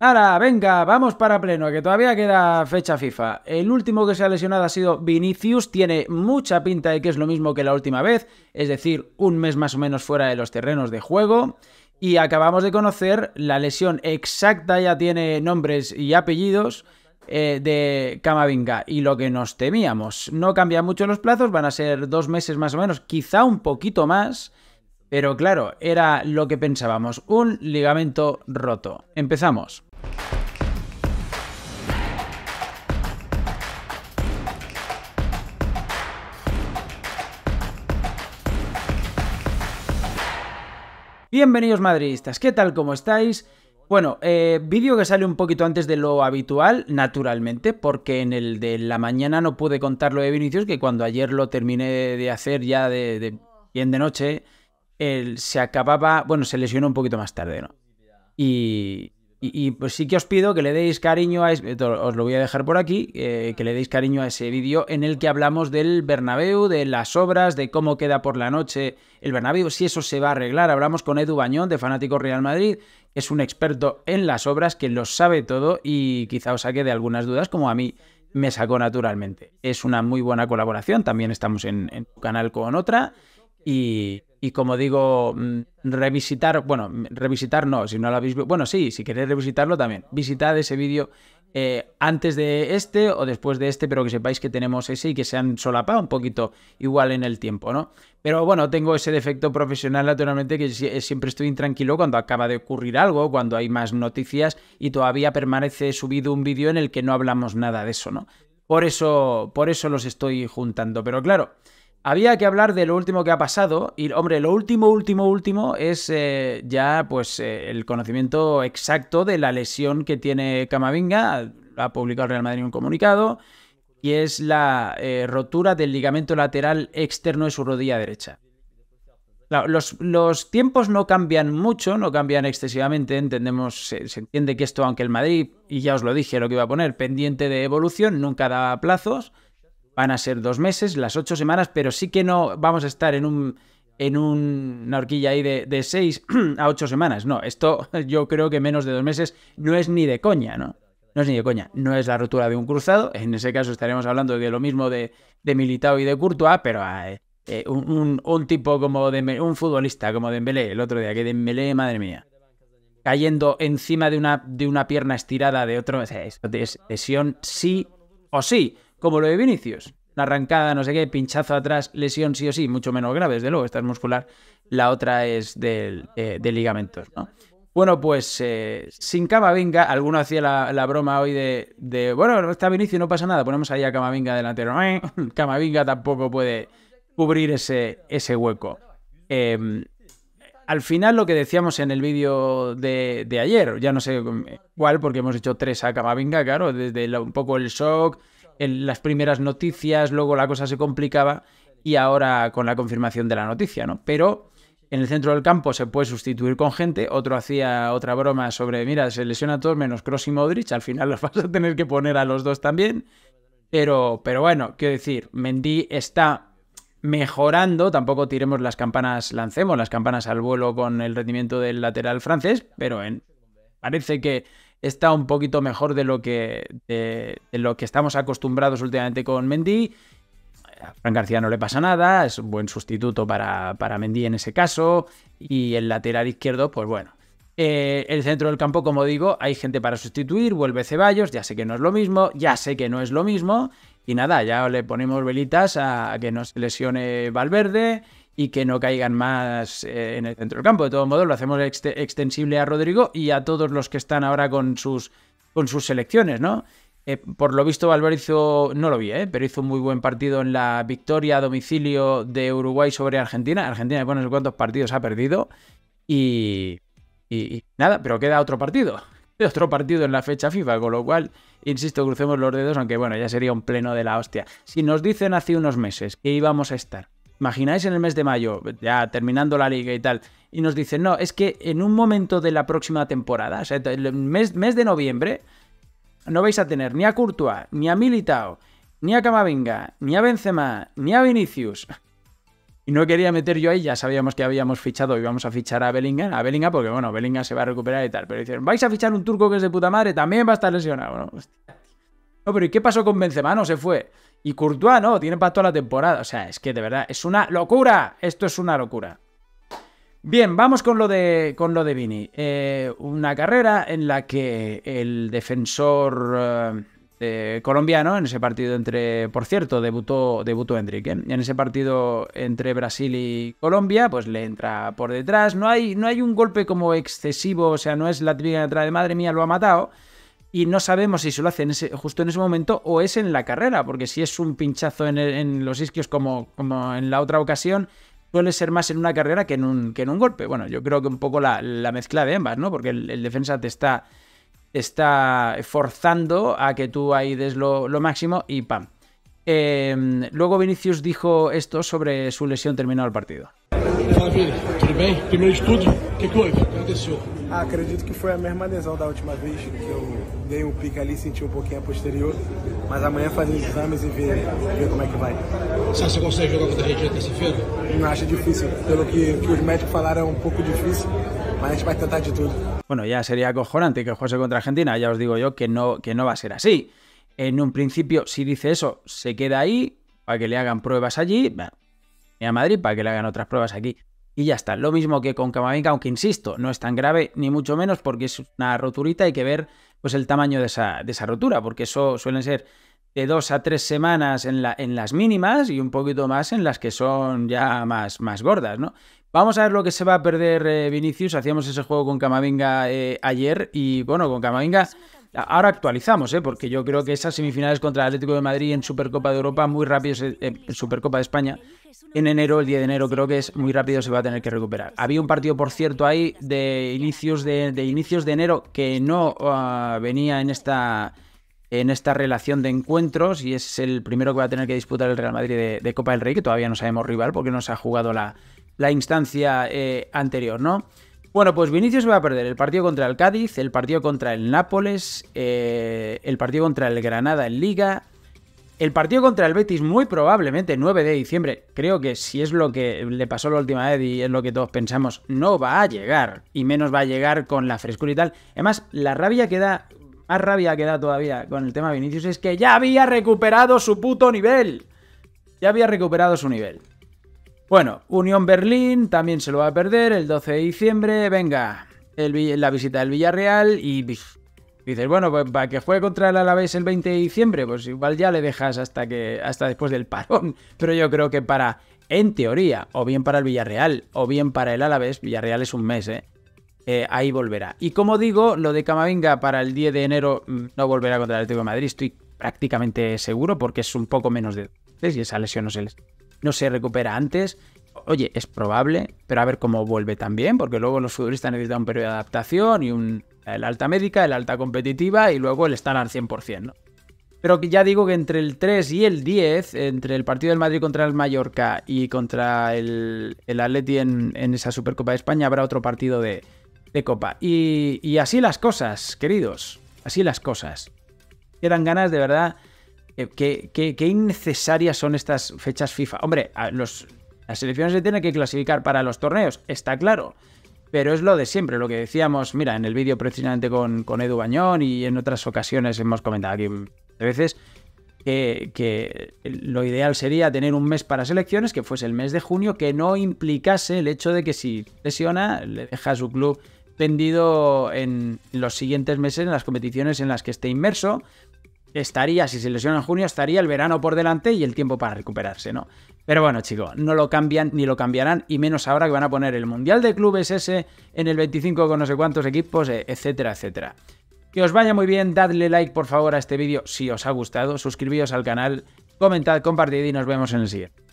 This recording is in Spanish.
Ahora, venga, vamos para pleno, que todavía queda fecha FIFA. El último que se ha lesionado ha sido Vinicius, tiene mucha pinta de que es lo mismo que la última vez, es decir, un mes más o menos fuera de los terrenos de juego. Y acabamos de conocer la lesión exacta, ya tiene nombres y apellidos, eh, de Camavinga. Y lo que nos temíamos, no cambia mucho los plazos, van a ser dos meses más o menos, quizá un poquito más. Pero claro, era lo que pensábamos, un ligamento roto. Empezamos. Bienvenidos madridistas, ¿qué tal? ¿Cómo estáis? Bueno, eh, vídeo que sale un poquito antes de lo habitual, naturalmente, porque en el de la mañana no pude contar lo de Vinicius, que cuando ayer lo terminé de hacer ya de, bien de noche, él se acababa, bueno, se lesionó un poquito más tarde, ¿no? Y, y, pues sí que os pido que le deis cariño a ese, os lo voy a dejar por aquí, eh, que le deis cariño a ese vídeo en el que hablamos del Bernabéu, de las obras, de cómo queda por la noche el Bernabéu, si eso se va a arreglar. Hablamos con Edu Bañón de Fanático Real Madrid, es un experto en las obras, que lo sabe todo y quizá os saque de algunas dudas como a mí me sacó naturalmente. Es una muy buena colaboración, también estamos en, en tu canal con otra y, y como digo, mm, revisitar, bueno, mm, revisitar no, si no lo habéis visto, bueno, sí, si queréis revisitarlo también, visitad ese vídeo eh, antes de este o después de este, pero que sepáis que tenemos ese y que se han solapado un poquito igual en el tiempo, ¿no? Pero bueno, tengo ese defecto profesional naturalmente que eh, siempre estoy intranquilo cuando acaba de ocurrir algo, cuando hay más noticias y todavía permanece subido un vídeo en el que no hablamos nada de eso, ¿no? Por eso, por eso los estoy juntando, pero claro... Había que hablar de lo último que ha pasado y, hombre, lo último, último, último es eh, ya pues eh, el conocimiento exacto de la lesión que tiene Camavinga. Ha publicado el Real Madrid un comunicado y es la eh, rotura del ligamento lateral externo de su rodilla derecha. Los, tiempos no cambian mucho, no cambian excesivamente, entendemos, se, se, entiende que esto, aunque el Madrid, y ya os lo dije lo que iba a poner, pendiente de evolución, nunca da plazos, Van a ser dos meses, las ocho semanas, pero sí que no vamos a estar en un en una horquilla ahí de, seis a ocho semanas. No, esto yo creo que menos de dos meses no es ni de coña, ¿no? No es ni de coña, no es la rotura de un cruzado. En ese caso estaremos hablando de lo mismo de, de Militao y de Courtois, pero ah, eh, eh, un, tipo como de un futbolista como Dembélé, el otro día que Dembélé, madre mía, cayendo encima de una, de una pierna estirada de otro, o sí o sí como lo de Vinicius. Una arrancada, no sé qué, pinchazo atrás, lesión sí o sí, mucho menos grave, desde luego, esta es muscular, la otra es eh, de ligamentos, ¿no? Bueno, pues eh, sin Camavinga, alguno hacía la, la broma hoy de, bueno, está Vinicius, no pasa nada, ponemos ahí a Camavinga delantero. Eh, Camavinga tampoco puede cubrir ese, ese hueco. Em, al final lo que decíamos en el vídeo de, ayer, ya no sé eh, cuál, porque hemos hecho tres a Camavinga, claro, desde un poco el shock, en las primeras noticias, luego la cosa se complicaba y ahora con la confirmación de la noticia, ¿no? Pero en el centro del campo se puede sustituir con gente. Otro hacía otra broma sobre, mira, se lesiona a todos menos Cross y Modric, al final los vas a tener que poner a los dos también. Pero, pero bueno, quiero decir, Mendy está mejorando, tampoco tiremos las campanas, lancemos las campanas al vuelo con el rendimiento del lateral francés, pero en, parece que está un poquito mejor de lo que, lo que estamos acostumbrados últimamente con Mendy. A Fran García no le pasa nada, es un buen sustituto para, para Mendy en ese caso. Y el lateral izquierdo, pues bueno. Eh, el centro del campo, como digo, hay gente para sustituir, vuelve Ceballos, ya sé que no es lo mismo, ya sé que no es lo mismo. Y nada, ya le ponemos velitas a que no se lesione Valverde y que no caigan más eh, en el centro del campo. De todos modos, lo hacemos extensible a Rodrigo y a todos los que están ahora con sus, con sus selecciones, ¿no? Eh, por lo visto, Valverde no lo vi, ¿eh? pero hizo un muy buen partido en la victoria a domicilio de Uruguay sobre Argentina. Argentina, bueno, no sé cuántos partidos ha perdido. Y, y, nada, pero queda otro partido. Queda otro partido en la fecha FIFA, con lo cual, insisto, crucemos los dedos, aunque bueno, ya sería un pleno de la hostia. Si nos dicen hace unos meses que íbamos a estar imagináis en el mes de mayo, ya terminando la liga y tal, y nos dicen, no, es que en un momento de la próxima temporada, o sea, el mes, mes de noviembre, no vais a tener ni a Courtois, ni a Militao, ni a Camavinga, ni a Benzema, ni a Vinicius. Y no quería meter yo ahí, ya sabíamos que habíamos fichado, y íbamos a fichar a Bellingham, a Bellingham porque bueno, Bellingham se va a recuperar y tal, pero dicen, vais a fichar un turco que es de puta madre, también va a estar lesionado, ¿no? No, pero ¿y qué pasó con Benzema? No se fue. Y Courtois no, tiene para toda la temporada. O sea, es que de verdad, es una locura. Esto es una locura. Bien, vamos con lo de, con lo de Vini. Eh, una carrera en la que el defensor eh, eh, colombiano, en ese partido entre, por cierto, debutó, debutó Enrique, en ese partido entre Brasil y Colombia, pues le entra por detrás. No hay, no hay un golpe como excesivo, o sea, no es la típica de madre mía, lo ha matado y no sabemos si se lo hace justo en ese momento o es en la carrera, porque si es un pinchazo en, los isquios como, como, en la otra ocasión, suele ser más en una carrera que en un, en un golpe. Bueno, yo creo que un poco la, mezcla de ambas, ¿no? Porque el, defensa te está, está, forzando a que tú ahí des lo, máximo y ¡pam! Em, luego Vinicius dijo esto sobre su lesión Terminada el partido. aconteceu? Ah, acredito que foi a mesma lesão da última vez, que eu dei um pique ali, senti um pouquinho a posterior, mas amanhã fazer os exames e ver, ver como é que vai. Você acha que você consegue jogar contra a Argentina terça-feira? Não, acho difícil. Pelo que, que os médicos falaram, é um pouco difícil, mas a gente vai tentar de tudo. Bueno, ya sería acojonante que jugase contra Argentina, ya os digo yo que no, que no va a ser así. En un principio, si dice eso, se queda ahí para que le hagan pruebas allí, y a Madrid para que le hagan otras pruebas aquí. y ya está. Lo mismo que con Camavinga, aunque insisto, no es tan grave, ni mucho menos, porque es una roturita, hay que ver pues, el tamaño de esa, de esa rotura, porque eso suelen ser de dos a tres semanas en, la, en, las mínimas y un poquito más en las que son ya más, más gordas, ¿no? Vamos a ver lo que se va a perder eh, Vinicius. Hacíamos ese juego con Camavinga eh, ayer y, bueno, con Camavinga... Ahora actualizamos, ¿eh? porque yo creo que esas semifinales contra el Atlético de Madrid en Supercopa de Europa, muy rápido, eh, en Supercopa de España, en enero, el día de enero creo que es muy rápido, se va a tener que recuperar. Había un partido, por cierto, ahí de inicios de, inicios de enero que no ah, venía en esta, en esta relación de encuentros y es el primero que va a tener que disputar el Real Madrid de, Copa del Rey, que todavía no sabemos rival porque no se ha jugado la, instancia eh, anterior, ¿no? Bueno, pues Vinicius va a perder el partido contra el Cádiz, el partido contra el Nápoles, eh, el partido contra el Granada en Liga, el partido contra el Betis muy probablemente 9 de diciembre. Creo que si es lo que le pasó la última vez y es lo que todos pensamos, no va a llegar y menos va a llegar con la frescura y tal. Además, la rabia que da, más rabia que da todavía con el tema de Vinicius es que ya había recuperado su puto nivel. Ya había recuperado su nivel. Bueno, Unión Berlín también se lo va a perder el 12 de diciembre. Venga, el, la visita del Villarreal y dices, bueno, pues para que juegue contra el Alavés el 20 de diciembre, pues igual ya le dejas hasta que hasta después del parón. Pero yo creo que para, en teoría, o bien para el Villarreal, o bien para el Alavés, Villarreal es un mes, ¿eh? eh ahí volverá. Y como digo, lo de Camavinga para el 10 de enero mm, no volverá contra el Atlético de Madrid, estoy prácticamente seguro porque es un poco menos de... Y esa lesión no se les no se recupera antes. Oye, es probable, pero a ver cómo vuelve también, porque luego los futbolistas necesitan un periodo de adaptación y un, el alta médica, el alta competitiva y luego el estar al 100%, ¿no? Pero ya digo que entre el 3 y el 10, entre el partido del Madrid contra el Mallorca y contra el, el Atleti en, esa Supercopa de España, habrá otro partido de, de Copa. Y, y, así las cosas, queridos. Así las cosas. Quedan ganas de verdad eh, ¿Qué, innecesarias son estas fechas FIFA? Hombre, las selecciones se tienen que clasificar para los torneos, está claro. Pero es lo de siempre, lo que decíamos, mira, en el vídeo precisamente con, Edu Bañón y en otras ocasiones hemos comentado aquí de veces que, lo ideal sería tener un mes para selecciones, que fuese el mes de junio, que no implicase el hecho de que si lesiona, le deja a su club tendido en los siguientes meses en las competiciones en las que esté inmerso, estaría, si se lesiona en junio, estaría el verano por delante y el tiempo para recuperarse, ¿no? Pero bueno, chicos, no lo cambian ni lo cambiarán, y menos ahora que van a poner el Mundial de Clubes ese en el 25 con no sé cuántos equipos, eh, etcétera, etcétera. Que os vaya muy bien, dadle like por favor a este vídeo si os ha gustado, suscribíos al canal, comentad, compartid y nos vemos en el siguiente.